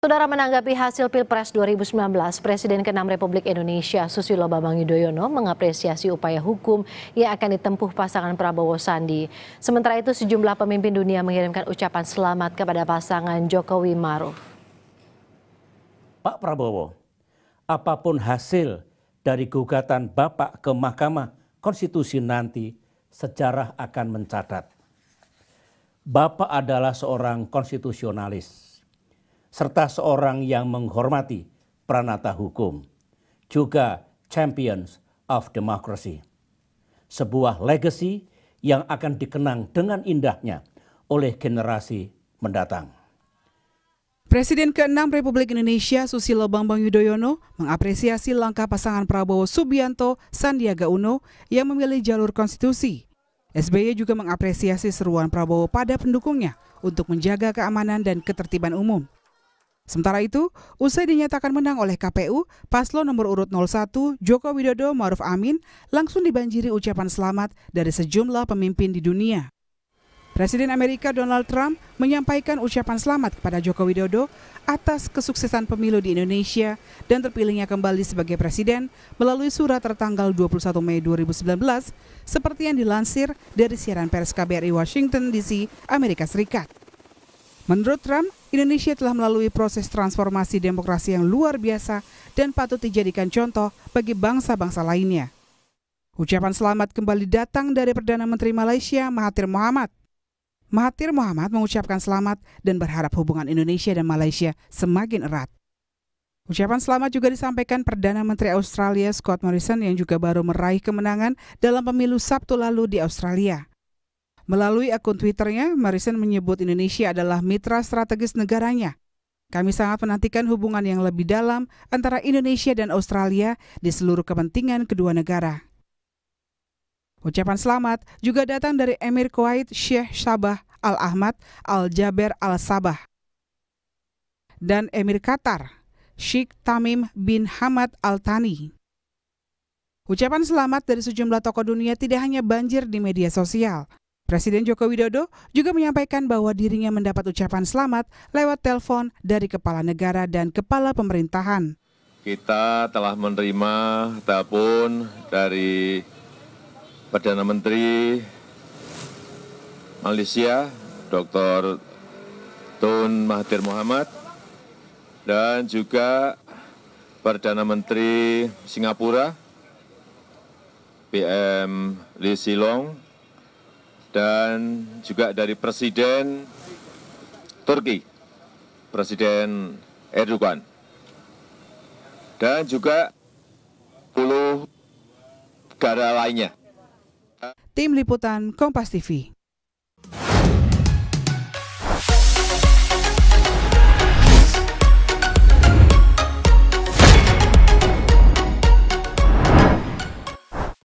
Saudara menanggapi hasil Pilpres 2019, Presiden ke-6 Republik Indonesia Susilo Bambang Yudhoyono mengapresiasi upaya hukum yang akan ditempuh pasangan Prabowo Sandi. Sementara itu sejumlah pemimpin dunia mengirimkan ucapan selamat kepada pasangan Jokowi Maruf. Pak Prabowo, apapun hasil dari gugatan Bapak ke Mahkamah Konstitusi nanti, sejarah akan mencatat. Bapak adalah seorang konstitusionalis serta seorang yang menghormati pranata hukum, juga champions of democracy. Sebuah legacy yang akan dikenang dengan indahnya oleh generasi mendatang. Presiden ke-6 Republik Indonesia Susilo Bambang Yudhoyono mengapresiasi langkah pasangan Prabowo Subianto Sandiaga Uno yang memilih jalur konstitusi. SBY juga mengapresiasi seruan Prabowo pada pendukungnya untuk menjaga keamanan dan ketertiban umum. Sementara itu, usai dinyatakan menang oleh KPU, paslon nomor urut 01 Joko Widodo Maruf Amin langsung dibanjiri ucapan selamat dari sejumlah pemimpin di dunia. Presiden Amerika Donald Trump menyampaikan ucapan selamat kepada Joko Widodo atas kesuksesan pemilu di Indonesia dan terpilihnya kembali sebagai presiden melalui surat tertanggal 21 Mei 2019 seperti yang dilansir dari siaran pers KBRI Washington DC, Amerika Serikat. Menurut Trump, Indonesia telah melalui proses transformasi demokrasi yang luar biasa dan patut dijadikan contoh bagi bangsa-bangsa lainnya. Ucapan selamat kembali datang dari Perdana Menteri Malaysia Mahathir Mohamad. Mahathir Mohamad mengucapkan selamat dan berharap hubungan Indonesia dan Malaysia semakin erat. Ucapan selamat juga disampaikan Perdana Menteri Australia Scott Morrison yang juga baru meraih kemenangan dalam pemilu Sabtu lalu di Australia. Melalui akun Twitternya, Marison menyebut Indonesia adalah mitra strategis negaranya. Kami sangat menantikan hubungan yang lebih dalam antara Indonesia dan Australia di seluruh kepentingan kedua negara. Ucapan selamat juga datang dari Emir Kuwait Syekh Sabah Al-Ahmad Al-Jaber Al-Sabah dan Emir Qatar Sheikh Tamim bin Hamad Al-Thani. Ucapan selamat dari sejumlah tokoh dunia tidak hanya banjir di media sosial, Presiden Joko Widodo juga menyampaikan bahwa dirinya mendapat ucapan selamat lewat telepon dari kepala negara dan kepala pemerintahan. Kita telah menerima telepon dari Perdana Menteri Malaysia, Dr. Tun Mahathir Mohamad, dan juga Perdana Menteri Singapura, PM Lee Silong, dan juga dari Presiden Turki, Presiden Erdogan. Dan juga puluh negara lainnya. Tim Liputan Kompas TV